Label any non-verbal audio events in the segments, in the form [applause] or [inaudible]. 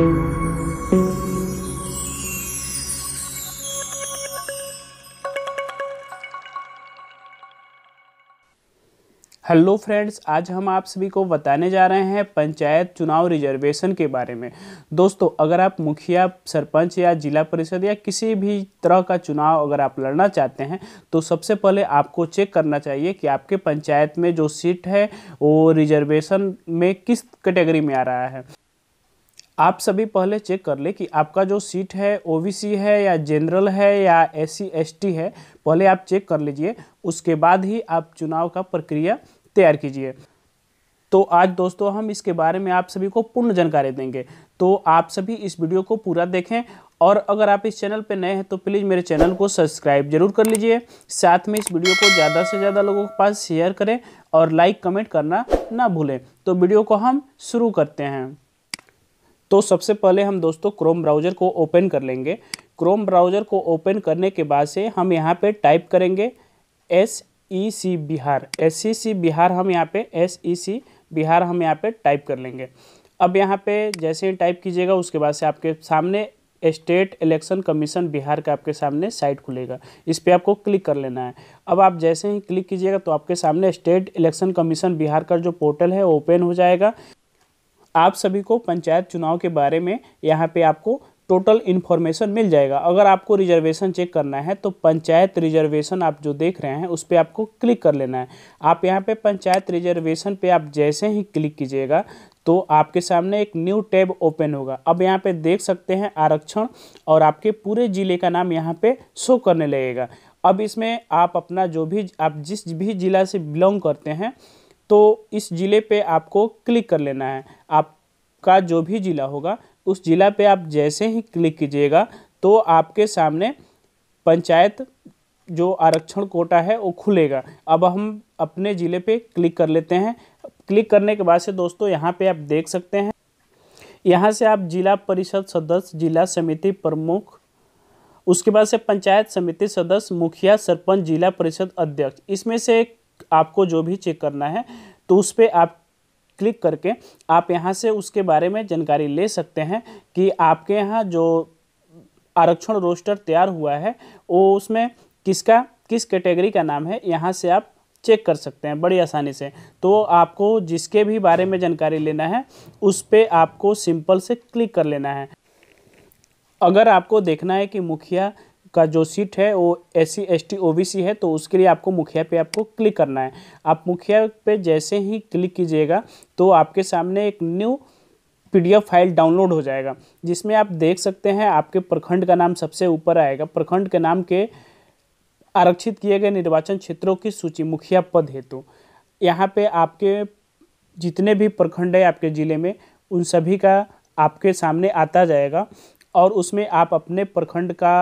hello friends आज हम आप सभी को बताने जा रहे हैं पंचायत चुनाव रिजर्वेशन के बारे में दोस्तों अगर आप मुखिया सरपंच या जिला परिषद या किसी भी तरह का चुनाव अगर आप लड़ना चाहते हैं तो सबसे पहले आपको चेक करना चाहिए कि आपके पंचायत में जो सीट है वो रिजर्वेशन में किस कैटेगरी में आ रहा है आप सभी पहले चेक कर ले कि आपका जो सीट है ओबीसी है या जनरल है या एस सी है पहले आप चेक कर लीजिए उसके बाद ही आप चुनाव का प्रक्रिया तैयार कीजिए तो आज दोस्तों हम इसके बारे में आप सभी को पूर्ण जानकारी देंगे तो आप सभी इस वीडियो को पूरा देखें और अगर आप इस चैनल पर नए हैं तो प्लीज़ मेरे चैनल को सब्सक्राइब जरूर कर लीजिए साथ में इस वीडियो को ज़्यादा से ज़्यादा लोगों के पास शेयर करें और लाइक कमेंट करना ना भूलें तो वीडियो को हम शुरू करते हैं तो सबसे पहले हम दोस्तों क्रोम ब्राउज़र को ओपन कर लेंगे क्रोम ब्राउज़र को ओपन करने के बाद से हम यहाँ पे टाइप करेंगे S E C Bihar S C C Bihar हम यहाँ पे एस ई सी बिहार हम यहाँ पे टाइप कर लेंगे अब यहाँ पे जैसे ही टाइप कीजिएगा उसके बाद से आपके सामने स्टेट इलेक्शन कमीशन बिहार का आपके सामने साइट खुलेगा इस पर आपको क्लिक कर लेना है अब आप जैसे ही क्लिक कीजिएगा तो आपके सामने स्टेट इलेक्शन कमीशन बिहार का जो पोर्टल है ओपन हो जाएगा आप सभी को पंचायत चुनाव के बारे में यहाँ पे आपको टोटल इन्फॉर्मेशन मिल जाएगा अगर आपको रिजर्वेशन चेक करना है तो पंचायत रिजर्वेशन आप जो देख रहे हैं उस पर आपको क्लिक कर लेना है आप यहाँ पे पंचायत रिजर्वेशन पे आप जैसे ही क्लिक कीजिएगा तो आपके सामने एक न्यू टैब ओपन होगा अब यहाँ पे देख सकते हैं आरक्षण और आपके पूरे ज़िले का नाम यहाँ पर शो करने लगेगा अब इसमें आप अपना जो भी आप जिस भी ज़िला से बिलोंग करते हैं तो इस ज़िले पे आपको क्लिक कर लेना है आपका जो भी ज़िला होगा उस ज़िला पे आप जैसे ही क्लिक कीजिएगा तो आपके सामने पंचायत जो आरक्षण कोटा है वो खुलेगा अब हम अपने ज़िले पे क्लिक कर लेते हैं क्लिक करने के बाद से दोस्तों यहाँ पे आप देख सकते हैं यहाँ से आप जिला परिषद सदस्य जिला समिति प्रमुख उसके बाद से पंचायत समिति सदस्य मुखिया सरपंच जिला परिषद अध्यक्ष इसमें से आपको जो भी चेक करना है तो उस पर आप क्लिक करके आप यहाँ से उसके बारे में जानकारी ले सकते हैं कि आपके यहाँ जो आरक्षण रोस्टर तैयार हुआ है वो उसमें किसका किस कैटेगरी का नाम है यहाँ से आप चेक कर सकते हैं बड़ी आसानी से तो आपको जिसके भी बारे में जानकारी लेना है उस पर आपको सिंपल से क्लिक कर लेना है अगर आपको देखना है कि मुखिया का जो सीट है वो S C S T O B C है तो उसके लिए आपको मुखिया पे आपको क्लिक करना है आप मुखिया पे जैसे ही क्लिक कीजिएगा तो आपके सामने एक न्यू पीडीएफ फाइल डाउनलोड हो जाएगा जिसमें आप देख सकते हैं आपके प्रखंड का नाम सबसे ऊपर आएगा प्रखंड के नाम के आरक्षित किए गए निर्वाचन क्षेत्रों की सूची मुखिया पद हेतु यहाँ पे आपके जितने भी प्रखंड है आपके ज़िले में उन सभी का आपके सामने आता जाएगा और उसमें आप अपने प्रखंड का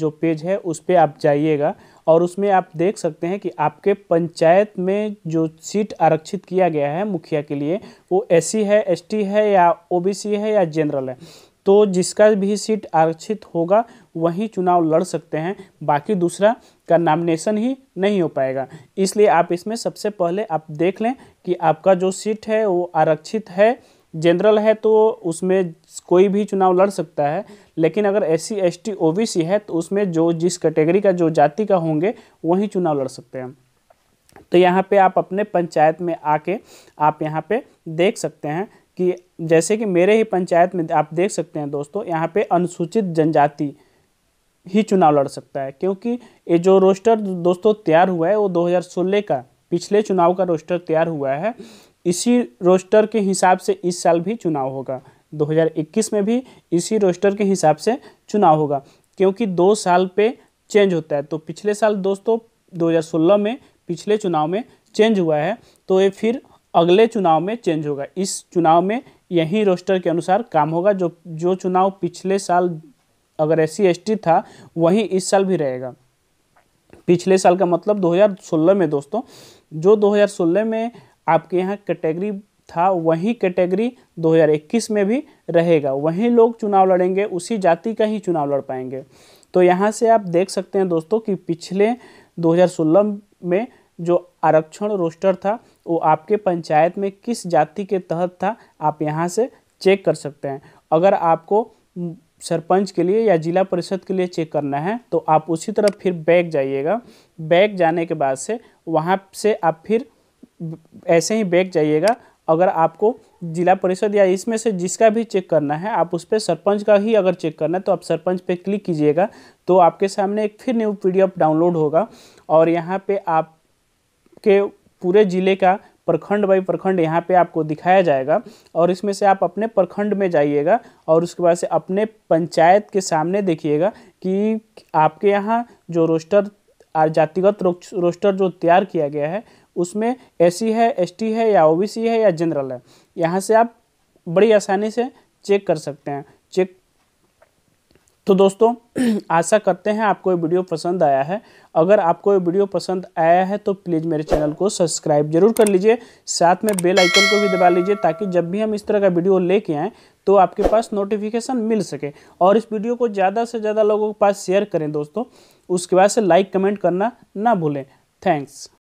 जो पेज है उस पर आप जाइएगा और उसमें आप देख सकते हैं कि आपके पंचायत में जो सीट आरक्षित किया गया है मुखिया के लिए वो एस है एस है या ओ है या जनरल है तो जिसका भी सीट आरक्षित होगा वही चुनाव लड़ सकते हैं बाकी दूसरा का नामिनेशन ही नहीं हो पाएगा इसलिए आप इसमें सबसे पहले आप देख लें कि आपका जो सीट है वो आरक्षित है जनरल है तो उसमें कोई भी चुनाव लड़ सकता है लेकिन अगर S C S T O B C है तो उसमें जो जिस कैटेगरी का जो जाति का होंगे वही चुनाव लड़ सकते हैं तो यहाँ पे आप अपने पंचायत में आके आप यहाँ पे देख सकते हैं कि जैसे कि मेरे ही पंचायत में आप देख सकते हैं दोस्तों यहाँ पे अनुसूचित जनजाति ही चुनाव लड़ सकता है क्योंकि ये जो रोस्टर दोस्तों तैयार हुआ है वो 2016 का पिछले चुनाव का रोस्टर तैयार हुआ है इसी रोस्टर के हिसाब से इस साल भी चुनाव होगा 2021 में भी इसी रोस्टर के हिसाब से चुनाव होगा क्योंकि दो साल पे चेंज होता है तो पिछले साल दोस्तों 2016 में पिछले चुनाव में चेंज हुआ है तो ये फिर अगले चुनाव में चेंज होगा इस चुनाव में यही रोस्टर के अनुसार काम होगा जो जो चुनाव पिछले साल अगर एस सी था वहीं इस साल भी रहेगा पिछले साल का मतलब 2016 में दोस्तों जो 2016 में आपके यहाँ कैटेगरी था वही कैटेगरी 2021 में भी रहेगा वही लोग चुनाव लड़ेंगे उसी जाति का ही चुनाव लड़ पाएंगे तो यहाँ से आप देख सकते हैं दोस्तों कि पिछले 2016 में जो आरक्षण रोस्टर था वो आपके पंचायत में किस जाति के तहत था आप यहाँ से चेक कर सकते हैं अगर आपको सरपंच के लिए या जिला परिषद के लिए चेक करना है तो आप उसी तरफ फिर बैग जाइएगा बैग जाने के बाद से वहाँ से आप फिर ऐसे ही बैग जाइएगा अगर आपको जिला परिषद या इसमें से जिसका भी चेक करना है आप उस पर सरपंच का ही अगर चेक करना है तो आप सरपंच पे क्लिक कीजिएगा तो आपके सामने एक फिर न्यू पीडीएफ डाउनलोड होगा और यहाँ पे आप के पूरे ज़िले का प्रखंड बाई प्रखंड यहाँ पे आपको दिखाया जाएगा और इसमें से आप अपने प्रखंड में जाइएगा और उसके बाद से अपने पंचायत के सामने देखिएगा कि आपके यहाँ जो रोस्टर जातिगत रोस्टर जो तैयार किया गया है उसमें एस है एस है या ओ है या जनरल है यहाँ से आप बड़ी आसानी से चेक कर सकते हैं चेक तो दोस्तों [clears throat] आशा करते हैं आपको ये वीडियो पसंद आया है अगर आपको ये वीडियो पसंद आया है तो प्लीज़ मेरे चैनल को सब्सक्राइब जरूर कर लीजिए साथ में बेल आइकन को भी दबा लीजिए ताकि जब भी हम इस तरह का वीडियो लेके आएँ तो आपके पास नोटिफिकेशन मिल सके और इस वीडियो को ज़्यादा से ज़्यादा लोगों के पास शेयर करें दोस्तों उसके बाद से लाइक कमेंट करना ना भूलें थैंक्स